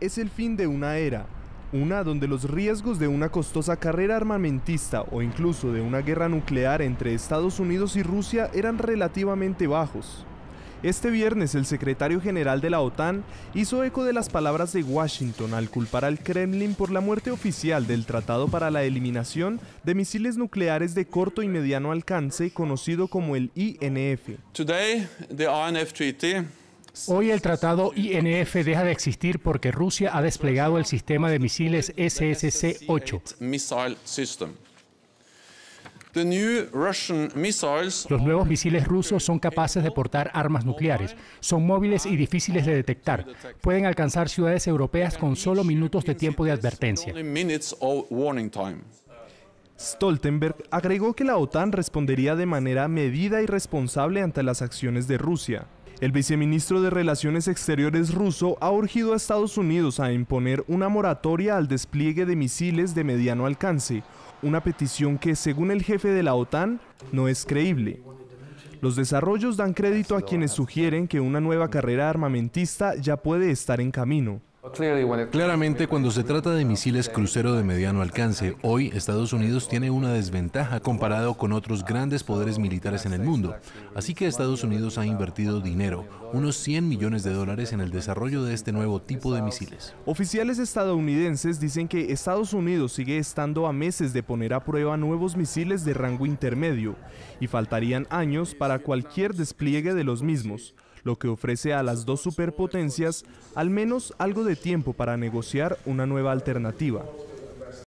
es el fin de una era, una donde los riesgos de una costosa carrera armamentista o incluso de una guerra nuclear entre Estados Unidos y Rusia eran relativamente bajos. Este viernes el secretario general de la OTAN hizo eco de las palabras de Washington al culpar al Kremlin por la muerte oficial del Tratado para la Eliminación de Misiles Nucleares de Corto y Mediano Alcance conocido como el INF. Hoy el tratado INF deja de existir porque Rusia ha desplegado el sistema de misiles SSC-8. Los nuevos misiles rusos son capaces de portar armas nucleares, son móviles y difíciles de detectar. Pueden alcanzar ciudades europeas con solo minutos de tiempo de advertencia. Stoltenberg agregó que la OTAN respondería de manera medida y responsable ante las acciones de Rusia. El viceministro de Relaciones Exteriores ruso ha urgido a Estados Unidos a imponer una moratoria al despliegue de misiles de mediano alcance, una petición que, según el jefe de la OTAN, no es creíble. Los desarrollos dan crédito a quienes sugieren que una nueva carrera armamentista ya puede estar en camino. Claramente, cuando se trata de misiles crucero de mediano alcance, hoy Estados Unidos tiene una desventaja comparado con otros grandes poderes militares en el mundo. Así que Estados Unidos ha invertido dinero, unos 100 millones de dólares en el desarrollo de este nuevo tipo de misiles. Oficiales estadounidenses dicen que Estados Unidos sigue estando a meses de poner a prueba nuevos misiles de rango intermedio y faltarían años para cualquier despliegue de los mismos lo que ofrece a las dos superpotencias al menos algo de tiempo para negociar una nueva alternativa.